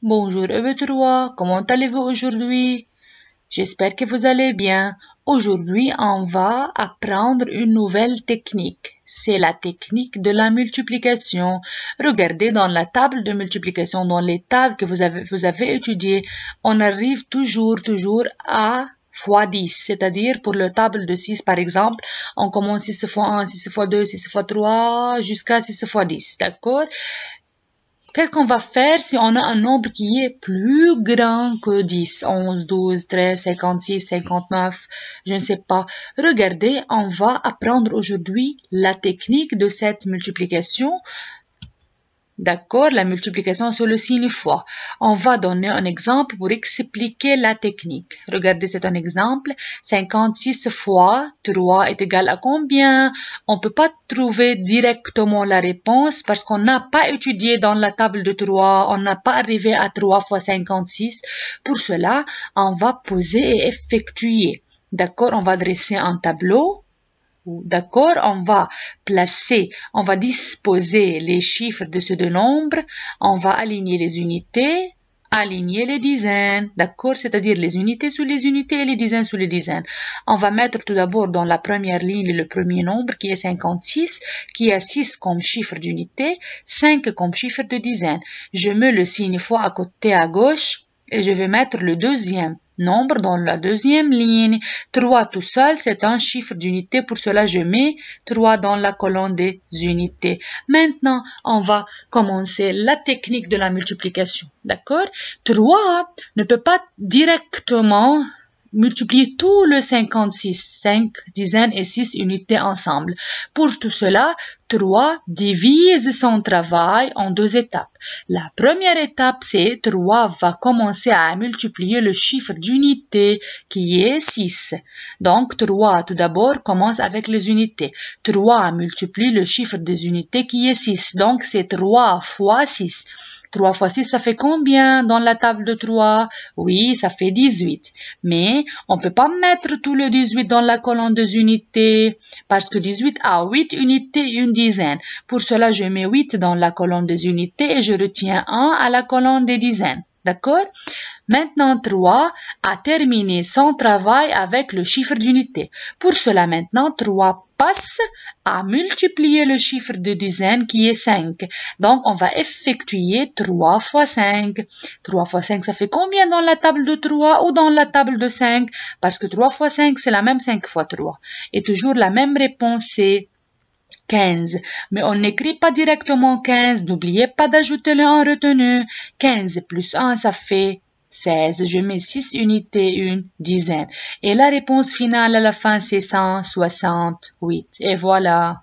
Bonjour EB3, comment allez-vous aujourd'hui? J'espère que vous allez bien. Aujourd'hui, on va apprendre une nouvelle technique. C'est la technique de la multiplication. Regardez dans la table de multiplication, dans les tables que vous avez, étudiées, on arrive toujours, toujours à x 10, c'est-à-dire pour le table de 6 par exemple, on commence 6 x 1, 6 x 2, 6 x 3, jusqu'à 6 x 10, d'accord Qu'est-ce qu'on va faire si on a un nombre qui est plus grand que 10, 11, 12, 13, 56, 59, je ne sais pas. Regardez, on va apprendre aujourd'hui la technique de cette multiplication D'accord La multiplication sur le signe fois. On va donner un exemple pour expliquer la technique. Regardez, c'est un exemple. 56 fois 3 est égal à combien On ne peut pas trouver directement la réponse parce qu'on n'a pas étudié dans la table de 3. On n'a pas arrivé à 3 fois 56. Pour cela, on va poser et effectuer. D'accord On va dresser un tableau d'accord, on va placer, on va disposer les chiffres de ce deux nombres, on va aligner les unités, aligner les dizaines, d'accord, c'est-à-dire les unités sous les unités et les dizaines sous les dizaines. On va mettre tout d'abord dans la première ligne le premier nombre qui est 56, qui a 6 comme chiffre d'unité, 5 comme chiffre de dizaine. Je mets le signe fois à côté à gauche et je vais mettre le deuxième nombre dans la deuxième ligne. 3 tout seul, c'est un chiffre d'unité. Pour cela, je mets 3 dans la colonne des unités. Maintenant, on va commencer la technique de la multiplication. D'accord 3 ne peut pas directement multipliez tout le 56, 5 dizaines et 6 unités ensemble. Pour tout cela, 3 divise son travail en deux étapes. La première étape, c'est 3 va commencer à multiplier le chiffre d'unité qui est 6. Donc 3 tout d'abord commence avec les unités. 3 multiplie le chiffre des unités qui est 6. Donc c'est 3 fois 6. 3 fois 6, ça fait combien dans la table de 3 Oui, ça fait 18. Mais on ne peut pas mettre tout le 18 dans la colonne des unités parce que 18 a 8 unités, une dizaine. Pour cela, je mets 8 dans la colonne des unités et je retiens 1 à la colonne des dizaines. D'accord Maintenant 3 a terminé son travail avec le chiffre d'unité. Pour cela, maintenant 3 passe à multiplier le chiffre de dizaine qui est 5. Donc, on va effectuer 3 fois 5. 3 fois 5, ça fait combien dans la table de 3 ou dans la table de 5 Parce que 3 fois 5, c'est la même 5 fois 3. Et toujours la même réponse, c'est 15. Mais on n'écrit pas directement 15. N'oubliez pas d'ajouter le en retenue. 15 plus 1, ça fait 16, je mets 6 unités, une dizaine. Et la réponse finale à la fin, c'est 168. Et voilà.